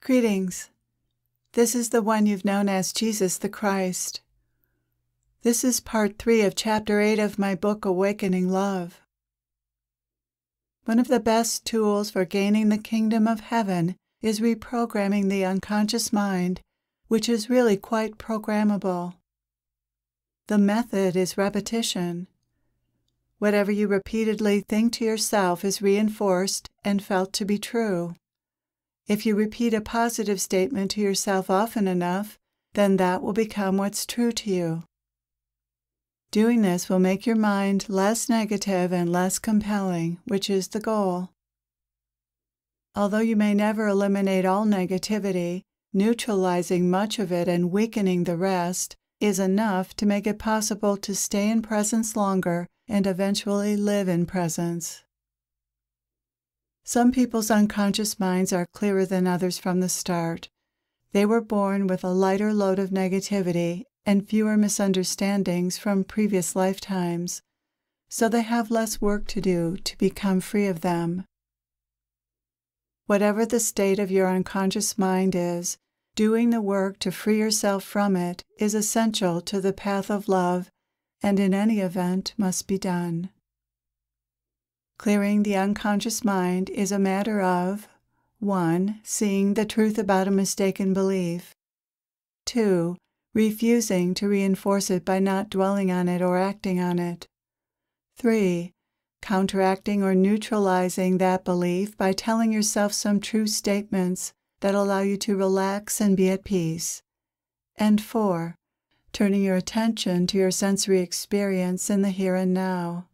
Greetings. This is the one you've known as Jesus the Christ. This is part three of chapter eight of my book, Awakening Love. One of the best tools for gaining the kingdom of heaven is reprogramming the unconscious mind, which is really quite programmable. The method is repetition. Whatever you repeatedly think to yourself is reinforced and felt to be true. If you repeat a positive statement to yourself often enough, then that will become what's true to you. Doing this will make your mind less negative and less compelling, which is the goal. Although you may never eliminate all negativity, neutralizing much of it and weakening the rest is enough to make it possible to stay in presence longer and eventually live in presence. Some people's unconscious minds are clearer than others from the start. They were born with a lighter load of negativity and fewer misunderstandings from previous lifetimes, so they have less work to do to become free of them. Whatever the state of your unconscious mind is, doing the work to free yourself from it is essential to the path of love and in any event must be done. Clearing the unconscious mind is a matter of 1. Seeing the truth about a mistaken belief. 2. Refusing to reinforce it by not dwelling on it or acting on it. 3. Counteracting or neutralizing that belief by telling yourself some true statements that allow you to relax and be at peace. And 4. Turning your attention to your sensory experience in the here and now.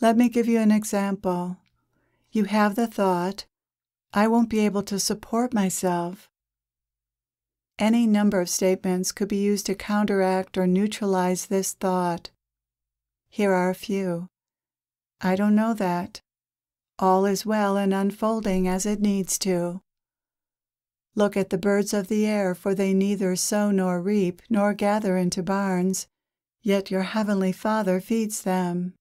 Let me give you an example. You have the thought, I won't be able to support myself. Any number of statements could be used to counteract or neutralize this thought. Here are a few. I don't know that. All is well and unfolding as it needs to. Look at the birds of the air, for they neither sow nor reap, nor gather into barns, yet your heavenly Father feeds them.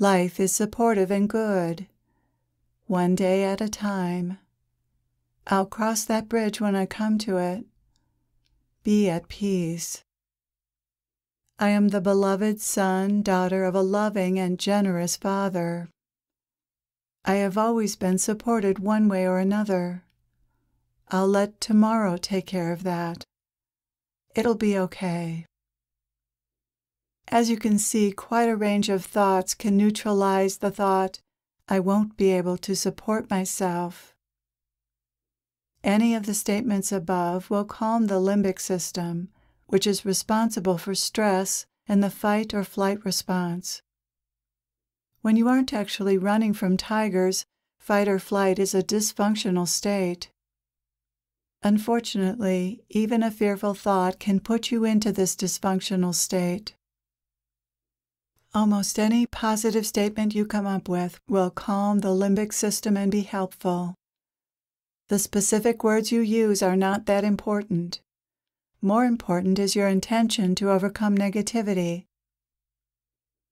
Life is supportive and good, one day at a time. I'll cross that bridge when I come to it. Be at peace. I am the beloved son, daughter of a loving and generous father. I have always been supported one way or another. I'll let tomorrow take care of that. It'll be okay. As you can see, quite a range of thoughts can neutralize the thought, I won't be able to support myself. Any of the statements above will calm the limbic system, which is responsible for stress and the fight or flight response. When you aren't actually running from tigers, fight or flight is a dysfunctional state. Unfortunately, even a fearful thought can put you into this dysfunctional state. Almost any positive statement you come up with will calm the limbic system and be helpful. The specific words you use are not that important. More important is your intention to overcome negativity.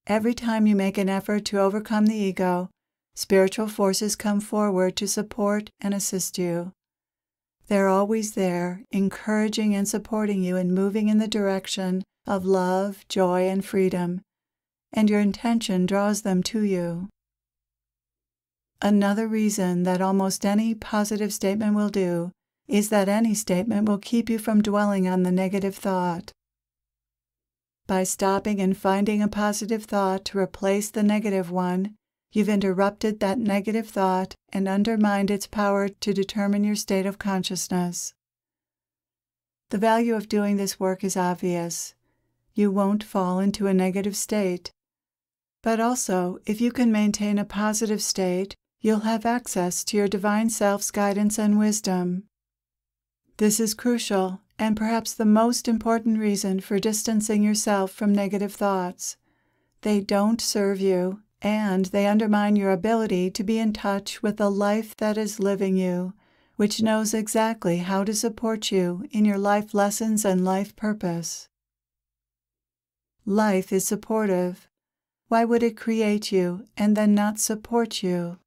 Every time you make an effort to overcome the ego, spiritual forces come forward to support and assist you. They're always there, encouraging and supporting you in moving in the direction of love, joy, and freedom and your intention draws them to you. Another reason that almost any positive statement will do is that any statement will keep you from dwelling on the negative thought. By stopping and finding a positive thought to replace the negative one, you've interrupted that negative thought and undermined its power to determine your state of consciousness. The value of doing this work is obvious. You won't fall into a negative state but also, if you can maintain a positive state, you'll have access to your divine self's guidance and wisdom. This is crucial, and perhaps the most important reason for distancing yourself from negative thoughts. They don't serve you, and they undermine your ability to be in touch with the life that is living you, which knows exactly how to support you in your life lessons and life purpose. Life is supportive, why would it create you and then not support you?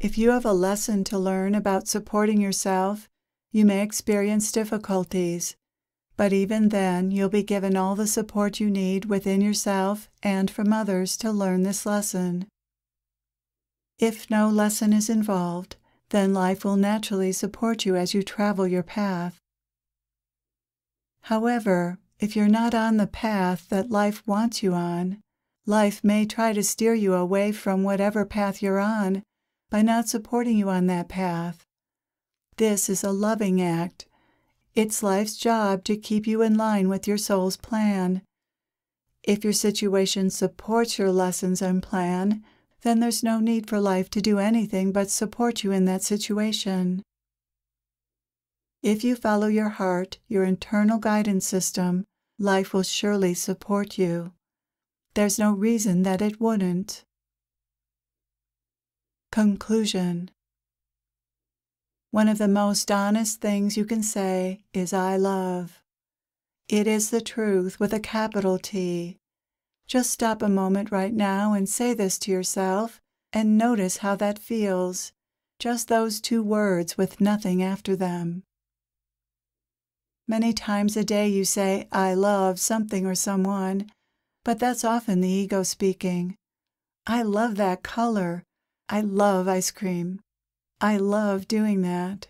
If you have a lesson to learn about supporting yourself, you may experience difficulties, but even then you'll be given all the support you need within yourself and from others to learn this lesson. If no lesson is involved, then life will naturally support you as you travel your path. However, if you're not on the path that life wants you on, life may try to steer you away from whatever path you're on by not supporting you on that path. This is a loving act. It's life's job to keep you in line with your soul's plan. If your situation supports your lessons and plan, then there's no need for life to do anything but support you in that situation. If you follow your heart, your internal guidance system, life will surely support you. There's no reason that it wouldn't. Conclusion One of the most honest things you can say is I love. It is the truth with a capital T. Just stop a moment right now and say this to yourself and notice how that feels. Just those two words with nothing after them. Many times a day you say, I love something or someone, but that's often the ego speaking. I love that color. I love ice cream. I love doing that.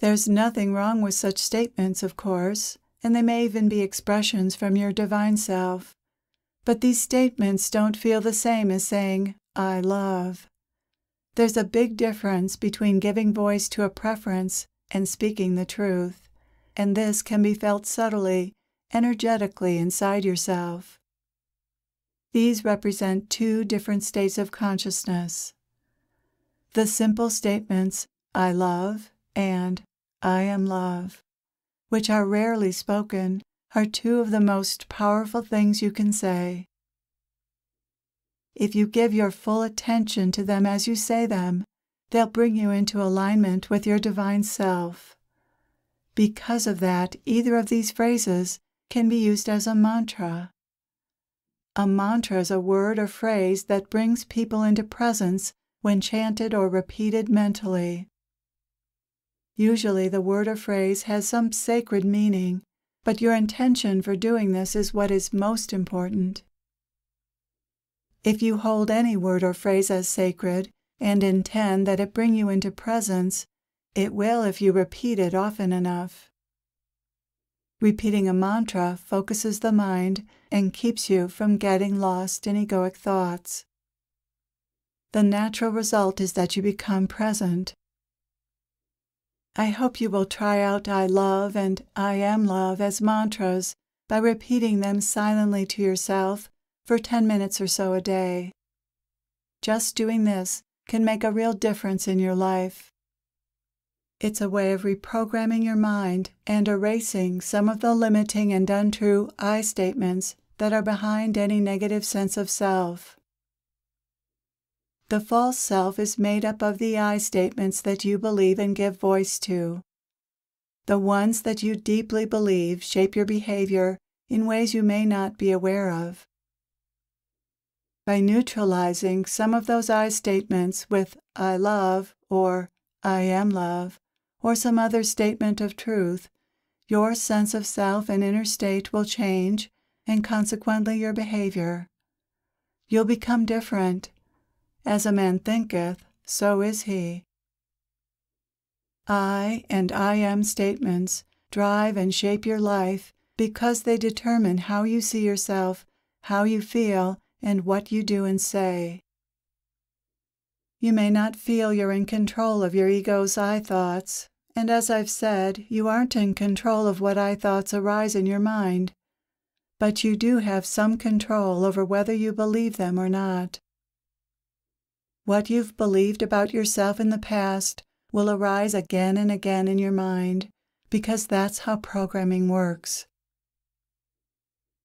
There's nothing wrong with such statements, of course, and they may even be expressions from your divine self. But these statements don't feel the same as saying, I love. There's a big difference between giving voice to a preference and speaking the truth, and this can be felt subtly, energetically inside yourself. These represent two different states of consciousness. The simple statements, I love and I am love, which are rarely spoken, are two of the most powerful things you can say. If you give your full attention to them as you say them, They'll bring you into alignment with your divine self. Because of that, either of these phrases can be used as a mantra. A mantra is a word or phrase that brings people into presence when chanted or repeated mentally. Usually, the word or phrase has some sacred meaning, but your intention for doing this is what is most important. If you hold any word or phrase as sacred, and intend that it bring you into presence, it will if you repeat it often enough. Repeating a mantra focuses the mind and keeps you from getting lost in egoic thoughts. The natural result is that you become present. I hope you will try out I love and I am love as mantras by repeating them silently to yourself for 10 minutes or so a day. Just doing this can make a real difference in your life. It's a way of reprogramming your mind and erasing some of the limiting and untrue I statements that are behind any negative sense of self. The false self is made up of the I statements that you believe and give voice to. The ones that you deeply believe shape your behavior in ways you may not be aware of by neutralizing some of those I statements with I love or I am love or some other statement of truth, your sense of self and inner state will change and consequently your behavior. You'll become different. As a man thinketh, so is he. I and I am statements drive and shape your life because they determine how you see yourself, how you feel, and what you do and say. You may not feel you're in control of your ego's I thoughts, and as I've said, you aren't in control of what I thoughts arise in your mind, but you do have some control over whether you believe them or not. What you've believed about yourself in the past will arise again and again in your mind, because that's how programming works.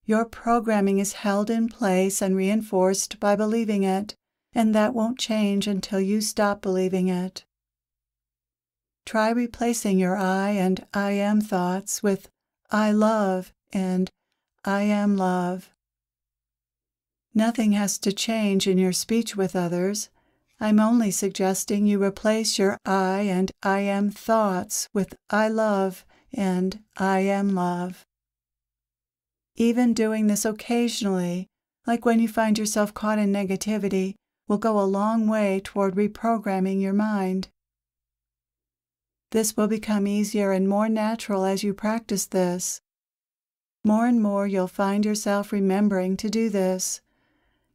Your programming is held in place and reinforced by believing it, and that won't change until you stop believing it. Try replacing your I and I am thoughts with I love and I am love. Nothing has to change in your speech with others. I'm only suggesting you replace your I and I am thoughts with I love and I am love. Even doing this occasionally, like when you find yourself caught in negativity, will go a long way toward reprogramming your mind. This will become easier and more natural as you practice this. More and more you'll find yourself remembering to do this.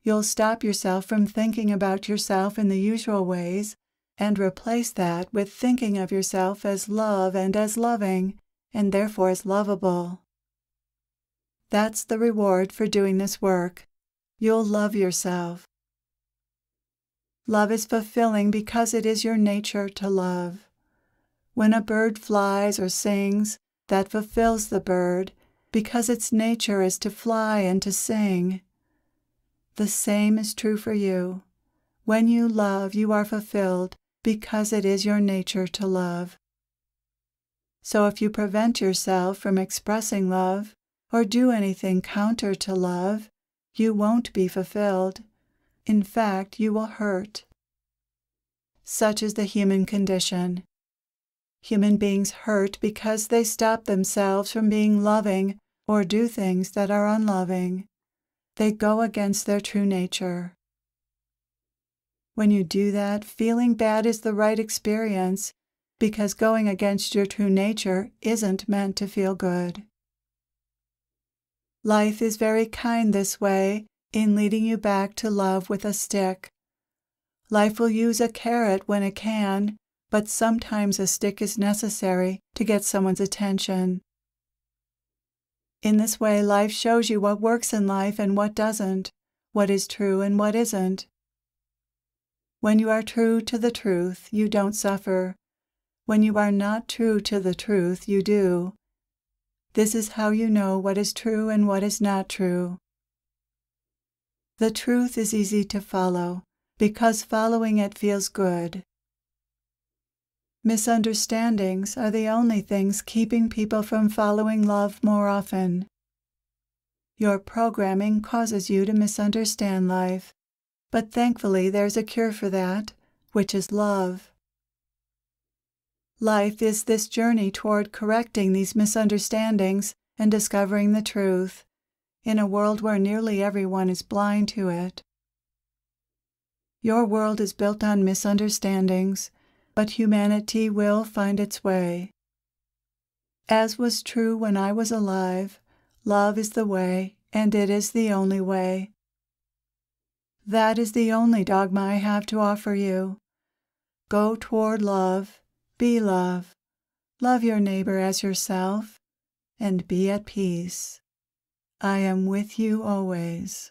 You'll stop yourself from thinking about yourself in the usual ways and replace that with thinking of yourself as love and as loving, and therefore as lovable. That's the reward for doing this work. You'll love yourself. Love is fulfilling because it is your nature to love. When a bird flies or sings, that fulfills the bird because its nature is to fly and to sing. The same is true for you. When you love, you are fulfilled because it is your nature to love. So if you prevent yourself from expressing love, or do anything counter to love, you won't be fulfilled. In fact, you will hurt. Such is the human condition. Human beings hurt because they stop themselves from being loving or do things that are unloving. They go against their true nature. When you do that, feeling bad is the right experience because going against your true nature isn't meant to feel good. Life is very kind this way in leading you back to love with a stick. Life will use a carrot when it can, but sometimes a stick is necessary to get someone's attention. In this way, life shows you what works in life and what doesn't, what is true and what isn't. When you are true to the truth, you don't suffer. When you are not true to the truth, you do, this is how you know what is true and what is not true. The truth is easy to follow, because following it feels good. Misunderstandings are the only things keeping people from following love more often. Your programming causes you to misunderstand life, but thankfully there's a cure for that, which is love. Life is this journey toward correcting these misunderstandings and discovering the truth, in a world where nearly everyone is blind to it. Your world is built on misunderstandings, but humanity will find its way. As was true when I was alive, love is the way, and it is the only way. That is the only dogma I have to offer you. Go toward love be love, love your neighbor as yourself, and be at peace. I am with you always.